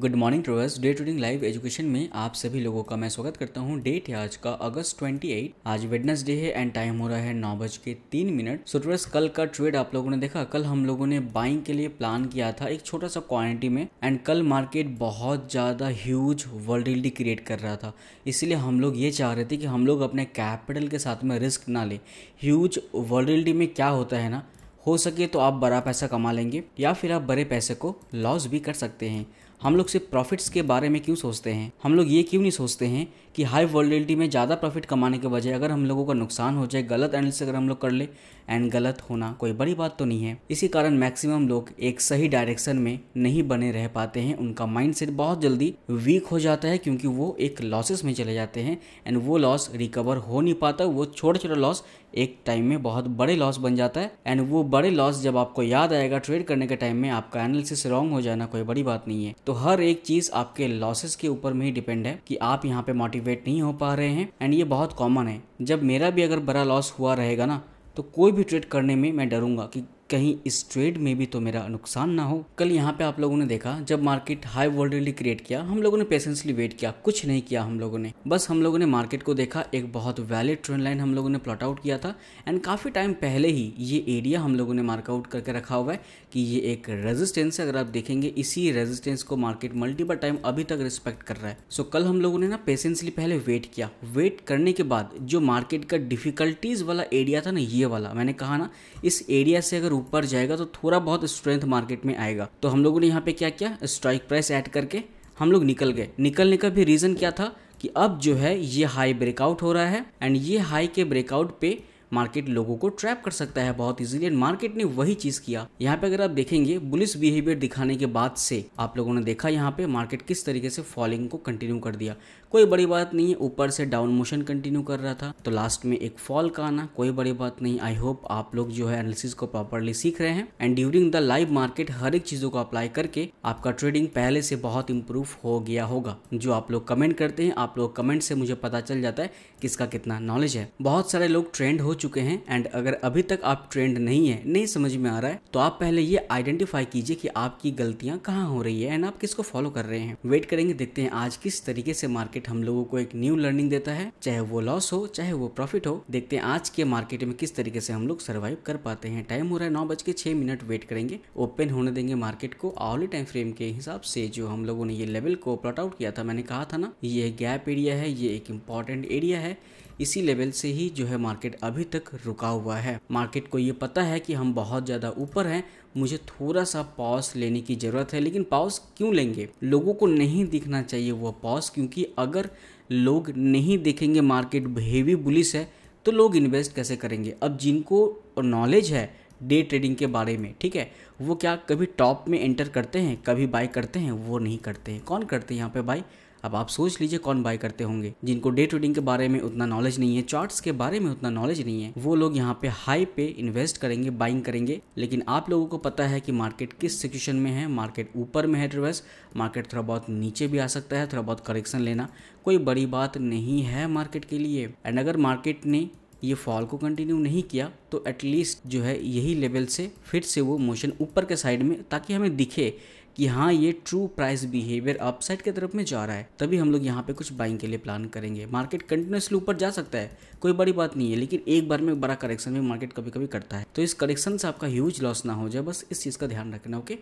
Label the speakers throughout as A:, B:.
A: Good morning ट्रोवर्स day trading live education में आप सभी लोगों का मैं स्वागत करता हूं डेट है आज का अगस्त 28 आज वेडनेसडे है एंड टाइम हो रहा है नौ बज के तीन मिनट सो ट्रोवर्स कल का ट्रेड आप लोगों ने देखा कल हम लोगों ने बाइंग के लिए प्लान किया था एक छोटा सा क्वांटिटी में एंड कल मार्केट बहुत ज़्यादा ह्यूज वर्ल्ड क्रिएट कर रहा था इसलिए हम लोग ये चाह रहे थे कि हम लोग अपने कैपिटल के साथ में रिस्क ना लें ह्यूज वर्ल्ड में क्या होता है ना हो सके तो आप बड़ा पैसा कमा लेंगे या फिर आप बड़े पैसे को लॉस भी कर सकते हैं हम लोग सिर्फ प्रॉफिट्स के बारे में क्यों सोचते हैं हम लोग ये क्यों नहीं सोचते हैं कि हाई वॉलिटी में ज़्यादा प्रॉफिट कमाने के बजाय अगर हम लोगों का नुकसान हो जाए गलत एनालिसिस अगर हम लोग कर ले एंड गलत होना कोई बड़ी बात तो नहीं है इसी कारण मैक्सिमम लोग एक सही डायरेक्शन में नहीं बने रह पाते हैं उनका माइंड बहुत जल्दी वीक हो जाता है क्योंकि वो एक लॉसेस में चले जाते हैं एंड वो लॉस रिकवर हो नहीं पाता वो छोटा छोटा लॉस एक टाइम में बहुत बड़े लॉस बन जाता है एंड वो बड़े लॉस जब आपको याद आएगा ट्रेड करने के टाइम में आपका एनालिसिस रॉन्ग हो जाना कोई बड़ी बात नहीं है तो हर एक चीज़ आपके लॉसेस के ऊपर में ही डिपेंड है कि आप यहाँ पे मोटिवेट नहीं हो पा रहे हैं एंड ये बहुत कॉमन है जब मेरा भी अगर बड़ा लॉस हुआ रहेगा ना तो कोई भी ट्रेड करने में मैं डरूंगा कि कहीं इस ट्रेड में भी तो मेरा नुकसान ना हो कल यहाँ पे आप लोगों ने देखा जब मार्केट हाई वोल्टिलिटी क्रिएट किया हम लोगों ने पेशेंसली वेट किया कुछ नहीं किया हम लोगों ने बस हम लोगों ने मार्केट को देखा एक बहुत वैलिड ट्रेंड लाइन हम लोगों ने प्लॉट आउट किया था एंड काफ़ी टाइम पहले ही ये एरिया हम लोगों ने मार्कआउट करके रखा हुआ है कि ये एक रेजिस्टेंस है अगर आप देखेंगे इसी रेजिस्टेंस को मार्केट मल्टीपल टाइम अभी तक रिस्पेक्ट कर रहा है सो so, कल हम लोगों ने ना पेशेंसली पहले वेट किया वेट करने के बाद जो मार्केट का डिफिकल्टीज वाला एरिया था ना ये वाला मैंने कहा ना इस एरिया से अगर ऊपर जाएगा तो थोड़ा बहुत स्ट्रेंथ मार्केट में आएगा तो हम लोगों ने यहाँ पे क्या किया स्ट्राइक प्राइस ऐड करके हम लोग निकल गए निकलने का भी रीज़न क्या था कि अब जो है ये हाई ब्रेकआउट हो रहा है एंड ये हाई के ब्रेकआउट पे मार्केट लोगों को ट्रैप कर सकता है बहुत इजीली एंड मार्केट ने वही चीज किया यहाँ पे अगर आप देखेंगे बुलिस बिहेवियर दिखाने के बाद से आप लोगों ने देखा यहाँ पे मार्केट किस तरीके से फॉलिंग को कंटिन्यू कर दिया कोई बड़ी बात नहीं है ऊपर से डाउन मोशन कंटिन्यू कर रहा था तो लास्ट में एक फॉल का आना कोई बड़ी बात नहीं आई होप आप लोग जो है एनालिसिस को प्रॉपरली सीख रहे हैं and during the live market हर एक चीजों को अप्लाई करके आपका ट्रेडिंग पहले से बहुत इंप्रूव हो गया होगा जो आप लोग कमेंट करते हैं आप लोग कमेंट से मुझे पता चल जाता है किसका कितना नॉलेज है बहुत सारे लोग ट्रेंड हो चुके हैं एंड अगर अभी तक आप ट्रेंड नहीं है नहीं समझ में आ रहा है तो आप पहले ये आइडेंटिफाई कीजिए कि आपकी गलतियां कहाँ हो रही है एंड आप किसको फॉलो कर रहे हैं वेट करेंगे देखते हैं आज किस तरीके से मार्केट हम लोगों को एक न्यू लर्निंग देता है चाहे वो लॉस हो चाहे वो प्रॉफिट हो देखते हैं आज के मार्केट में किस तरीके से हम लोग सर्वाइव कर पाते हैं टाइम हो रहा है नौ बज के छह मिनट वेट करेंगे ओपन होने देंगे मार्केट को आवली टाइम फ्रेम के हिसाब से जो हम लोगों ने ये लेवल को प्लॉट आउट किया था मैंने कहा था ना ये गैप एरिया है ये एक इंपॉर्टेंट एरिया है इसी लेवल से ही जो है मार्केट अभी तक रुका हुआ है मार्केट को ये पता है कि हम बहुत ज़्यादा ऊपर हैं मुझे थोड़ा सा पॉज लेने की ज़रूरत है लेकिन पॉज क्यों लेंगे लोगों को नहीं दिखना चाहिए वह पॉज क्योंकि अगर लोग नहीं देखेंगे मार्केट हेवी बुलिस है तो लोग इन्वेस्ट कैसे करेंगे अब जिनको नॉलेज है डे ट्रेडिंग के बारे में ठीक है वो क्या कभी टॉप में एंटर करते हैं कभी बाई करते हैं वो नहीं करते हैं कौन करते हैं यहाँ पे बाई अब आप सोच लीजिए कौन बाय करते होंगे जिनको डे ट्रेडिंग के बारे में उतना नॉलेज नहीं है चार्ट्स के बारे में उतना नॉलेज नहीं है वो लोग यहाँ पे हाई पे इन्वेस्ट करेंगे बाइंग करेंगे लेकिन आप लोगों को पता है कि मार्केट किस सिचुएशन में है मार्केट ऊपर में है ट्रेवर्स मार्केट थोड़ा बहुत नीचे भी आ सकता है थोड़ा बहुत करेक्शन लेना कोई बड़ी बात नहीं है मार्केट के लिए एंड अगर मार्केट ने ये फॉल को कंटिन्यू नहीं किया तो एटलीस्ट जो है यही लेवल से फिर से वो मोशन ऊपर के साइड में ताकि हमें दिखे कि हाँ ये ट्रू प्राइस बिहेवियर अपसाइड की तरफ में जा रहा है तभी हम लोग यहाँ पे कुछ बाइंग के लिए प्लान करेंगे मार्केट कंटिन्यूसली ऊपर जा सकता है कोई बड़ी बात नहीं है लेकिन एक बार में बड़ा करेक्शन भी मार्केट कभी कभी करता है तो इस करेक्शन से आपका ह्यूज लॉस ना हो जाए बस इस चीज़ का ध्यान रखना ओके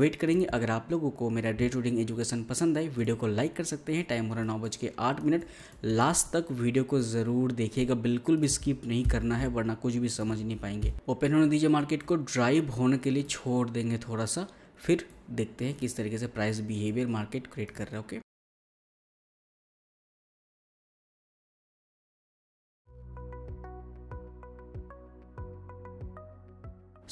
A: वेट करेंगे अगर आप लोगों को मेरा डे ट्रेडिंग एजुकेशन पसंद आए वीडियो को लाइक कर सकते हैं टाइम हो रहा नौ बज के आठ मिनट लास्ट तक वीडियो को ज़रूर देखिएगा बिल्कुल भी स्किप नहीं करना है वरना कुछ भी समझ नहीं पाएंगे ओपन होने दीजिए मार्केट को ड्राइव होने के लिए छोड़ देंगे थोड़ा सा फिर देखते हैं किस तरीके से प्राइस बिहेवियर मार्केट क्रिएट कर रहा है ओके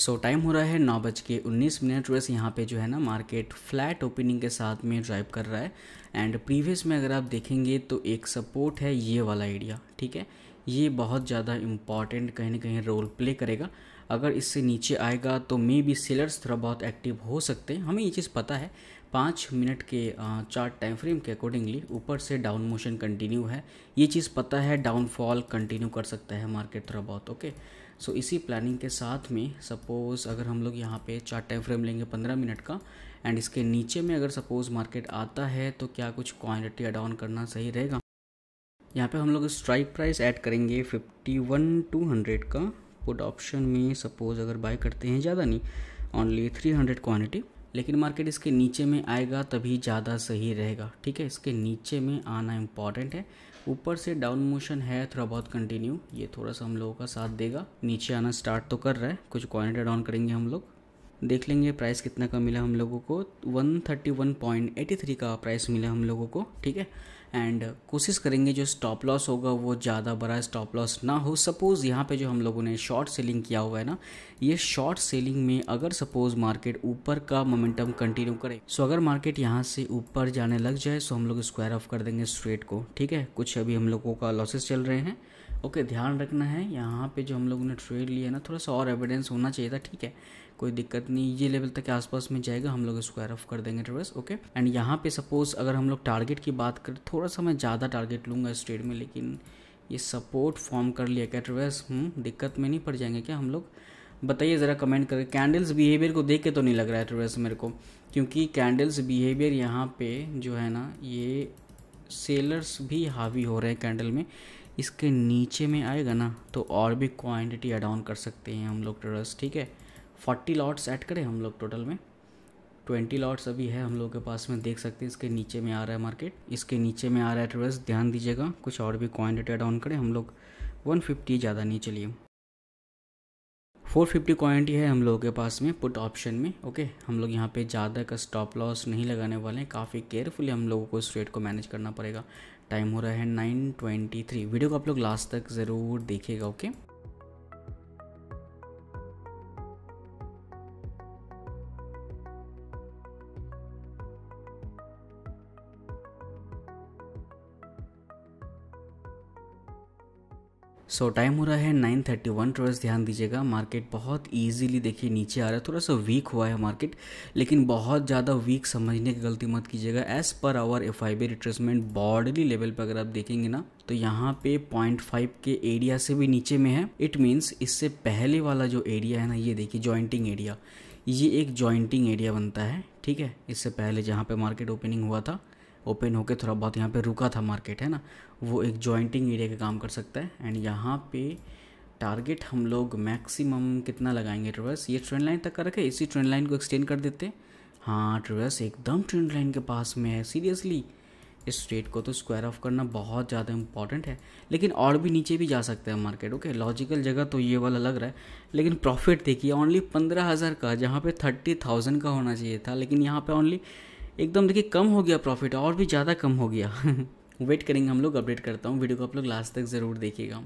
A: सो so, टाइम हो रहा है नौ बज के उन्नीस मिनट वैसे यहाँ पे जो है ना मार्केट फ्लैट ओपनिंग के साथ में ड्राइव कर रहा है एंड प्रीवियस में अगर आप देखेंगे तो एक सपोर्ट है ये वाला एरिया ठीक है ये बहुत ज़्यादा इम्पॉर्टेंट कहीं ना कहीं रोल प्ले करेगा अगर इससे नीचे आएगा तो मे बी सेलर्स थोड़ा बहुत एक्टिव हो सकते हैं हमें ये चीज़ पता है पाँच मिनट के चार्ट टाइम फ्रेम के अकॉर्डिंगली ऊपर से डाउन मोशन कंटिन्यू है ये चीज़ पता है डाउनफॉल कंटिन्यू कर सकता है मार्केट थोड़ा बहुत ओके सो so, इसी प्लानिंग के साथ में सपोज़ अगर हम लोग यहाँ पे चार्ट टाइम फ्रेम लेंगे पंद्रह मिनट का एंड इसके नीचे में अगर सपोज़ मार्केट आता है तो क्या कुछ क्वान्टिटी डाउन करना सही रहेगा यहाँ पे हम लोग स्ट्राइक प्राइस ऐड करेंगे फिफ्टी वन टू हंड्रेड का पुट ऑप्शन में सपोज अगर बाय करते हैं ज़्यादा नहीं ऑनली थ्री हंड्रेड क्वान्टिटी लेकिन मार्केट इसके नीचे में आएगा तभी ज़्यादा सही रहेगा ठीक है इसके नीचे में आना इम्पॉर्टेंट है ऊपर से डाउन मोशन है थोड़ा बहुत कंटिन्यू ये थोड़ा सा हम लोगों का साथ देगा नीचे आना स्टार्ट तो कर रहा है कुछ क्वान्टिटी डाउन करेंगे हम लोग देख लेंगे प्राइस कितना का मिला हम लोगों को 131.83 का प्राइस मिला हम लोगों को ठीक है एंड uh, कोशिश करेंगे जो स्टॉप लॉस होगा वो ज़्यादा बड़ा स्टॉप लॉस ना हो सपोज़ यहाँ पे जो हम लोगों ने शॉर्ट सेलिंग किया हुआ है ना ये शॉर्ट सेलिंग में अगर सपोज़ मार्केट ऊपर का मोमेंटम कंटिन्यू करे सो अगर मार्केट यहाँ से ऊपर जाने लग जाए सो हम लोग स्क्वायर ऑफ कर देंगे स्ट्रेट को ठीक है कुछ अभी हम लोगों का लॉसेस चल रहे हैं ओके ध्यान रखना है यहाँ पर जो हम लोगों ने ट्रेड लिया ना थोड़ा सा और एविडेंस होना चाहिए था ठीक है कोई दिक्कत नहीं ये लेवल तक के आसपास में जाएगा हम लोग स्क्वायर ऑफ कर देंगे ट्रेस ओके एंड यहाँ पे सपोज अगर हम लोग टारगेट की बात करें थोड़ा सा मैं ज़्यादा टारगेट लूँगा इस ट्रेड में लेकिन ये सपोर्ट फॉर्म कर लिया क्या ट्रेस हम्म, दिक्कत में नहीं पड़ जाएंगे क्या हम लोग बताइए ज़रा कमेंट करके कैंडल्स बिहेवियर को देख के तो नहीं लग रहा है ट्रेस मेरे को क्योंकि कैंडल्स बिहेवियर यहाँ पर जो है ना ये सेलर्स भी हावी हो रहे हैं कैंडल में इसके नीचे में आएगा ना तो और भी क्वांटिटी अडाउन कर सकते हैं हम लोग ट्रेस ठीक है फोर्टी लॉट्स ऐड करें हम लोग टोटल में ट्वेंटी लॉट्स अभी है हम लोग के पास में देख सकते हैं इसके नीचे में आ रहा है मार्केट इसके नीचे में आ रहा है ट्रेस ध्यान दीजिएगा कुछ और भी क्वान्टिटी एड डाउन करें हम लोग वन फिफ्टी ज़्यादा नहीं चलिए फोर फिफ्टी क्वान्टी है हम लोगों के पास में पुट ऑप्शन में ओके हम लोग यहाँ पे ज़्यादा का स्टॉप लॉस नहीं लगाने वाले हैं काफ़ी केयरफुली हम लोगों को इस रेट को मैनेज करना पड़ेगा टाइम हो रहा है नाइन ट्वेंटी थ्री वीडियो को आप लोग लास्ट तक ज़रूर देखिएगा ओके सो so, टाइम हो रहा है नाइन थर्टी वन ट्रेस ध्यान दीजिएगा मार्केट बहुत ईजिली देखिए नीचे आ रहा है थोड़ा सा वीक हुआ है मार्केट लेकिन बहुत ज़्यादा वीक समझने की गलती मत कीजिएगा as per our F I B retracement broadly level पर अगर आप देखेंगे ना तो यहाँ पे पॉइंट फाइव के एरिया से भी नीचे में है इट मीन्स इससे पहले वाला जो एरिया है ना ये देखिए जॉइंटिंग एरिया ये एक जॉइंटिंग एरिया बनता है ठीक है इससे पहले जहाँ पे मार्केट ओपनिंग हुआ था ओपन होकर थोड़ा बहुत यहाँ पे रुका था मार्केट है ना वो एक जॉइंटिंग एरिया का काम कर सकता है एंड यहाँ पे टारगेट हम लोग मैक्सिमम कितना लगाएंगे ट्रेवर्स ये ट्रेंड लाइन तक का रखे इसी ट्रेंड लाइन को एक्सटेंड कर देते हाँ ट्रेवर्स एकदम ट्रेंड लाइन के पास में है सीरियसली इस स्ट्रेट को तो स्क्वायर ऑफ करना बहुत ज़्यादा इंपॉर्टेंट है लेकिन और भी नीचे भी जा सकते हैं मार्केट ओके लॉजिकल जगह तो ये वाला लग रहा है लेकिन प्रॉफिट देखिए ओनली पंद्रह हज़ार का जहाँ पे थर्टी थाउजेंड का होना चाहिए था लेकिन यहाँ पे ओनली एकदम देखिए कम हो गया प्रॉफिट और भी ज़्यादा कम हो गया वेट करेंगे हम लोग अपडेट करता हूँ वीडियो को आप लोग लास्ट तक ज़रूर देखिएगा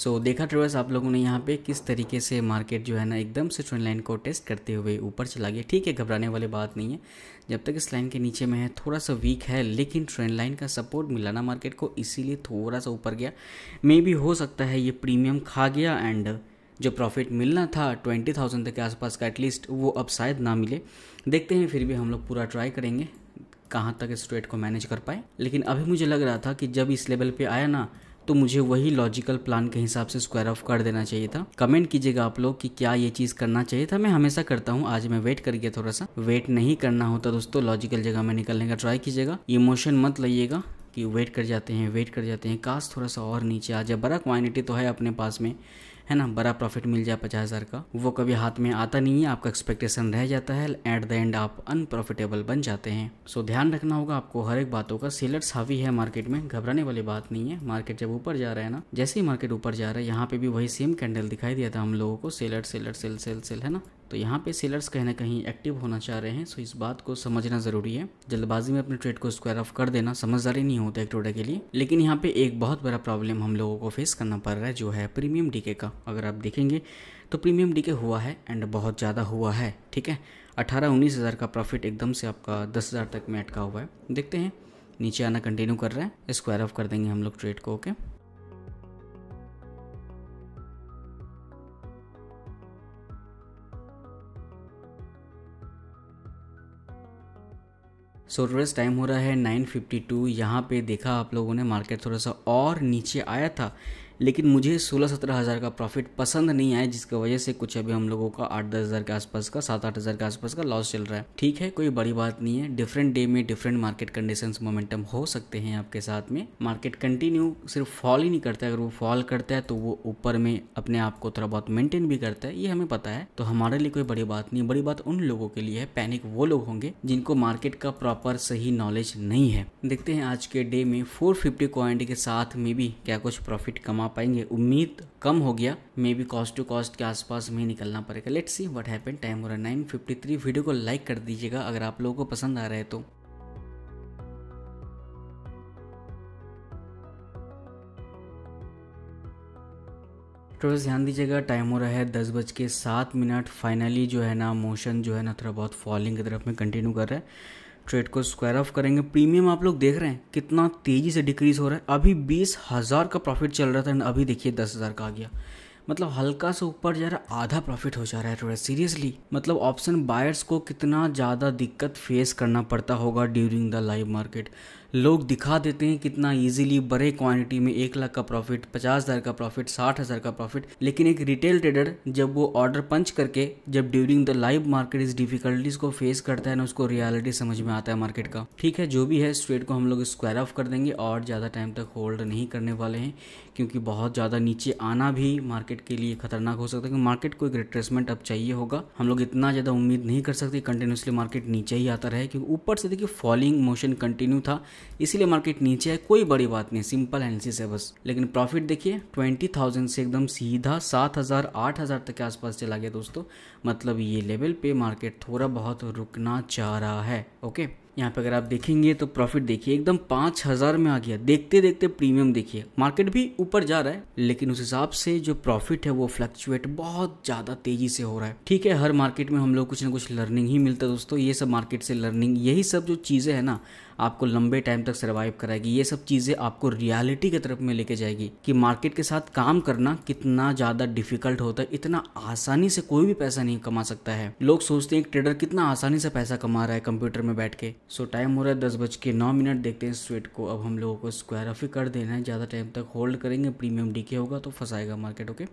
A: सो so, देखा ट्रेवर्स आप लोगों ने यहाँ पे किस तरीके से मार्केट जो है ना एकदम से ट्रेंड लाइन को टेस्ट करते हुए ऊपर चला गया ठीक है घबराने वाली बात नहीं है जब तक इस लाइन के नीचे में है थोड़ा सा वीक है लेकिन ट्रेंड लाइन का सपोर्ट मिला ना मार्केट को इसीलिए थोड़ा सा ऊपर गया मे भी हो सकता है ये प्रीमियम खा गया एंड जो प्रॉफिट मिलना था ट्वेंटी थाउजेंड तक के आसपास का एटलीस्ट वो अब शायद ना मिले देखते हैं फिर भी हम लोग पूरा ट्राई करेंगे कहाँ तक इस ट्रेड को मैनेज कर पाए लेकिन अभी मुझे लग रहा था कि जब इस लेवल पे आया ना तो मुझे वही लॉजिकल प्लान के हिसाब से स्क्वायर ऑफ कर देना चाहिए था कमेंट कीजिएगा आप लोग कि क्या ये चीज़ करना चाहिए था मैं हमेशा करता हूँ आज मैं वेट कर गया थोड़ा सा वेट नहीं करना होता दोस्तों लॉजिकल जगह में निकलने का ट्राई कीजिएगा इमोशन मत लइएगा कि वेट कर जाते हैं वेट कर जाते हैं काश थोड़ा सा और नीचे आ जाए बड़ा क्वानिटी तो है अपने पास में है ना बड़ा प्रॉफिट मिल जाए पचास हज़ार का वो कभी हाथ में आता नहीं है आपका एक्सपेक्टेशन रह जाता है एट द एंड आप अनप्रॉफिटेबल बन जाते हैं सो ध्यान रखना होगा आपको हर एक बातों का सेलर्स हावी है मार्केट में घबराने वाली बात नहीं है मार्केट जब ऊपर जा रहा है ना जैसे ही मार्केट ऊपर जा रहा है यहाँ पे भी वही सेम कैंडल दिखाई दिया था हम लोगों को seller seller sell sell sell है ना तो यहाँ पे सेलर्स कहीं ना कहीं एक्टिव होना चाह रहे हैं सो इस बात को समझना ज़रूरी है जल्दबाजी में अपने ट्रेड को स्क्वायर ऑफ कर देना समझदारी नहीं होता एक टोडे के लिए लेकिन यहाँ पे एक बहुत बड़ा प्रॉब्लम हम लोगों को फेस करना पड़ रहा है जो है प्रीमियम डीके का अगर आप देखेंगे तो प्रीमियम डीके हुआ है एंड बहुत ज़्यादा हुआ है ठीक है अठारह उन्नीस हज़ार का प्रॉफिट एकदम से आपका दस हज़ार तक में अटका हुआ है देखते हैं नीचे आना कंटिन्यू कर रहा है स्क्वायर ऑफ कर देंगे हम लोग ट्रेड को ओके okay? सो टाइम हो रहा है 9:52 यहाँ पर देखा आप लोगों ने मार्केट थोड़ा सा और नीचे आया था लेकिन मुझे सोलह सत्रह हज़ार का प्रॉफिट पसंद नहीं आया जिसकी वजह से कुछ अभी हम लोगों का आठ दस हज़ार के आसपास का सात आठ हज़ार के आसपास का लॉस चल रहा है ठीक है कोई बड़ी बात नहीं है डिफरेंट डे में डिफरेंट मार्केट कंडीशन मोमेंटम हो सकते हैं आपके साथ में मार्केट कंटिन्यू सिर्फ फॉल ही नहीं करता है अगर वो फॉल करता है तो वो ऊपर में अपने आप को थोड़ा बहुत मेंटेन भी करता है ये हमें पता है तो हमारे लिए कोई बड़ी बात नहीं बड़ी बात उन लोगों के लिए है पैनिक वो लोग होंगे जिनको मार्केट का प्रॉपर सही नॉलेज नहीं है देखते हैं आज के डे में फोर फिफ्टी के साथ में भी क्या कुछ प्रॉफिट कमा कमा पाएंगे उम्मीद कम हो गया maybe cost to cost के आसपास में निकलना पड़ेगा let's see what happen time और नाइन फिफ्टी थ्री वीडियो को लाइक कर दीजिएगा अगर आप लोगों को पसंद आ रहा है तो थोड़ा ध्यान दीजिएगा टाइम हो रहा है दस बज के सात मिनट फाइनली जो है ना मोशन जो है ना थोड़ा बहुत फॉलिंग की तरफ में कंटिन्यू कर रहा है ट्रेड को स्क्वायर ऑफ करेंगे प्रीमियम आप लोग देख रहे हैं कितना तेज़ी से डिक्रीज हो रहा है अभी बीस हज़ार का प्रॉफिट चल रहा था एंड अभी देखिए दस हज़ार का आ गया मतलब हल्का से ऊपर जा रहा आधा प्रॉफिट हो जा रहा है थोड़ा सीरियसली मतलब ऑप्शन बायर्स को कितना ज़्यादा दिक्कत फेस करना पड़ता होगा ड्यूरिंग द लाइव मार्केट लोग दिखा देते हैं कितना ईजिली बड़े क्वांटिटी में एक लाख का प्रॉफिट पचास हज़ार का प्रॉफिट साठ हज़ार का प्रॉफिट लेकिन एक रिटेल ट्रेडर जब वो ऑर्डर पंच करके जब ड्यूरिंग द लाइव मार्केट इस डिफिकल्टीज को फेस करता है ना उसको रियलिटी समझ में आता है मार्केट का ठीक है जो भी है स्ट्रेट को हम लोग स्क्वायर ऑफ कर देंगे और ज़्यादा टाइम तक होल्ड नहीं करने वाले हैं क्योंकि बहुत ज़्यादा नीचे आना भी मार्केट के लिए खतरनाक हो सकता है क्योंकि मार्केट को एक रिट्रेसमेंट अब चाहिए होगा हम लोग इतना ज़्यादा उम्मीद नहीं कर सकते कंटिन्यूसली मार्केट नीचे ही आता रहे क्योंकि ऊपर से देखिए फॉलिंग मोशन कंटिन्यू था इसीलिए मार्केट नीचे है कोई बड़ी बात नहीं सिंपल एनालिसिस है बस लेकिन प्रॉफिट देखिए ट्वेंटी थाउजेंड से एकदम सीधा सात हज़ार आठ हज़ार तक के आसपास चला गया दोस्तों मतलब ये लेवल पे मार्केट थोड़ा बहुत रुकना चाह रहा है ओके यहाँ पे अगर आप देखेंगे तो प्रॉफिट देखिए एकदम पाँच हज़ार में आ गया देखते देखते प्रीमियम देखिए मार्केट भी ऊपर जा रहा है लेकिन उस हिसाब से जो प्रॉफिट है वो फ्लक्चुएट बहुत ज़्यादा तेज़ी से हो रहा है ठीक है हर मार्केट में हम लोग कुछ ना कुछ लर्निंग ही मिलता है दोस्तों ये सब मार्केट से लर्निंग यही सब जो चीज़ें हैं ना आपको लंबे टाइम तक सर्वाइव कराएगी ये सब चीज़ें आपको रियलिटी की तरफ में लेके जाएगी कि मार्केट के साथ काम करना कितना ज़्यादा डिफिकल्ट होता है इतना आसानी से कोई भी पैसा नहीं कमा सकता है लोग सोचते हैं एक ट्रेडर कितना आसानी से पैसा कमा रहा है कंप्यूटर में बैठ के सो टाइम हो रहा है दस बज के नौ मिनट देखते हैं स्वेट को अब हम लोगों को स्क्वायर ऑफ ही कर देना है ज़्यादा टाइम तक होल्ड करेंगे प्रीमियम डीके होगा तो फंसाएगा मार्केट ओके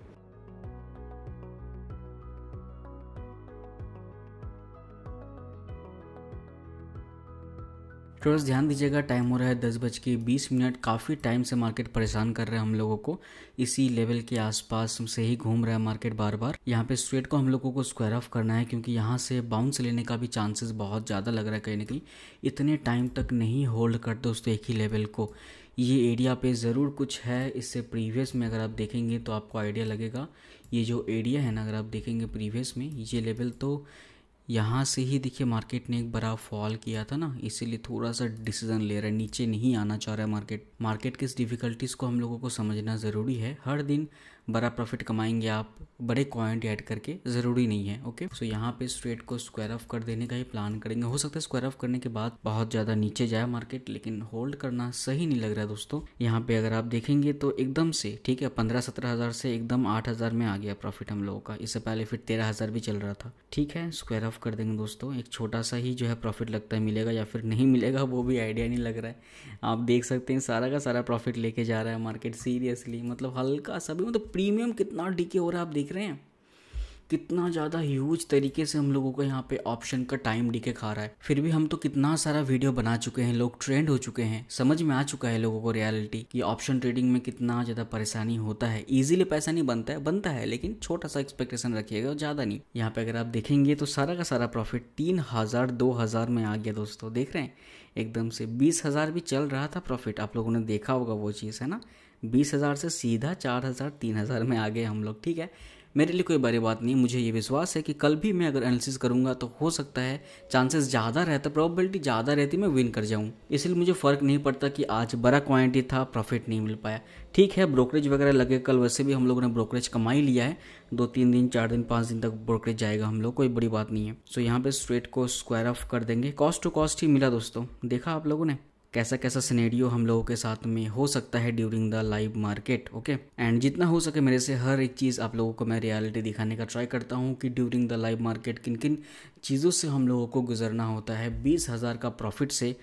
A: ट्रेडर्स ध्यान दीजिएगा टाइम हो रहा है दस बज के बीस मिनट काफ़ी टाइम से मार्केट परेशान कर रहा है हम लोगों को इसी लेवल के आसपास से ही घूम रहा है मार्केट बार बार यहाँ पे स्ट्रेट को हम लोगों को स्क्वायर ऑफ करना है क्योंकि यहाँ से बाउंस लेने का भी चांसेस बहुत ज़्यादा लग रहा है कहीं ना कहीं इतने टाइम तक नहीं होल्ड कर दोस्तों एक ही लेवल को ये एरिया पे ज़रूर कुछ है इससे प्रीवियस में अगर आप देखेंगे तो आपको आइडिया लगेगा ये जो एरिया है ना अगर आप देखेंगे प्रीवियस में ये लेवल तो यहाँ से ही देखिए मार्केट ने एक बड़ा फॉल किया था ना इसीलिए थोड़ा सा डिसीजन ले रहा है नीचे नहीं आना चाह रहा है मार्केट मार्केट के इस डिफिकल्टीज़ को हम लोगों को समझना ज़रूरी है हर दिन बड़ा प्रॉफिट कमाएंगे आप बड़े क्वाइंट ऐड करके ज़रूरी नहीं है ओके सो यहाँ पे स्ट्रेट को स्क्वायर ऑफ कर देने का ही प्लान करेंगे हो सकता है स्क्वायर ऑफ करने के बाद बहुत ज़्यादा नीचे जाए मार्केट लेकिन होल्ड करना सही नहीं लग रहा है दोस्तों यहाँ पे अगर आप देखेंगे तो एकदम से ठीक है पंद्रह सत्रह हज़ार से एकदम आठ हज़ार में आ गया प्रॉफिट हम लोगों का इससे पहले फिर तेरह हज़ार भी चल रहा था ठीक है स्क्वायर ऑफ कर देंगे दोस्तों एक छोटा सा ही जो है प्रॉफिट लगता है मिलेगा या फिर नहीं मिलेगा वो भी आइडिया नहीं लग रहा है आप देख सकते हैं सारा का सारा प्रॉफिट लेके जा रहा है मार्केट सीरियसली मतलब हल्का सा भी मतलब प्रीमियम कितना डीके हो रहा है आप देख रहे हैं कितना ज़्यादा ह्यूज तरीके से हम लोगों को यहाँ पे ऑप्शन का टाइम डीके खा रहा है फिर भी हम तो कितना सारा वीडियो बना चुके हैं लोग ट्रेंड हो चुके हैं समझ में आ चुका है लोगों को रियलिटी कि ऑप्शन ट्रेडिंग में कितना ज़्यादा परेशानी होता है इजीली पैसा नहीं बनता है बनता है लेकिन छोटा सा एक्सपेक्टेशन रखिएगा ज़्यादा नहीं यहाँ पे अगर आप देखेंगे तो सारा का सारा प्रॉफिट तीन हज़ार दो हज़ार में आ गया दोस्तों देख रहे हैं एकदम से बीस हज़ार भी चल रहा था प्रॉफिट आप लोगों ने देखा होगा वो चीज़ है ना बीस हज़ार से सीधा चार हज़ार तीन हज़ार में आ गए हम लोग ठीक है मेरे लिए कोई बड़ी बात नहीं मुझे ये विश्वास है कि कल भी मैं अगर एनालिसिस करूँगा तो हो सकता है चांसेस ज़्यादा रहता प्रॉबिलिटी ज़्यादा रहती मैं विन कर जाऊँ इसलिए मुझे फ़र्क नहीं पड़ता कि आज बड़ा क्वांटिटी था प्रॉफिट नहीं मिल पाया ठीक है ब्रोकरेज वगैरह लगे कल वैसे भी हम लोगों ने ब्रोकरेज कमाई लिया है दो तीन दिन चार दिन पाँच दिन तक ब्रोकरेज जाएगा हम लोग कोई बड़ी बात नहीं है सो यहाँ पर स्ट्रेट को स्क्वायर ऑफ कर देंगे कॉस्ट टू कॉस्ट ही मिला दोस्तों देखा आप लोगों ने कैसा कैसा सिनेरियो हम लोगों के साथ में हो सकता है during the live market okay and जितना हो सके मेरे से हर एक चीज़ आप लोगों को मैं रियलिटी दिखाने का ट्राई करता हूँ कि ड्यूरिंग द लाइव मार्केट किन किन चीज़ों से हम लोगों को गुजरना होता है बीस हज़ार का प्रॉफिट से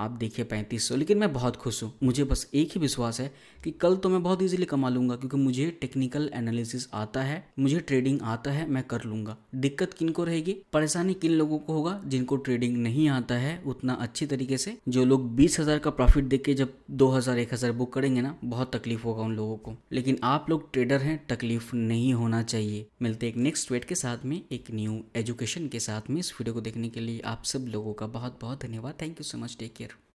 A: आप देखिए पैंतीस सौ लेकिन मैं बहुत खुश हूँ मुझे बस एक ही विश्वास है कि कल तो मैं बहुत ईजिली कमा लूंगा क्योंकि मुझे टेक्निकल एनालिसिस आता है मुझे ट्रेडिंग आता है मैं कर लूंगा दिक्कत किन को रहेगी परेशानी किन लोगों को होगा जिनको ट्रेडिंग नहीं आता है उतना अच्छी तरीके से जो लोग बीस हज़ार का प्रॉफिट देख के जब दो हज़ार एक हज़ार बुक करेंगे ना बहुत तकलीफ होगा उन लोगों को लेकिन आप लोग ट्रेडर हैं तकलीफ नहीं होना चाहिए मिलते एक नेक्स्ट वेट के साथ में एक न्यू एजुकेशन के साथ में इस वीडियो को देखने के लिए आप सब लोगों का बहुत बहुत धन्यवाद thank you so much take care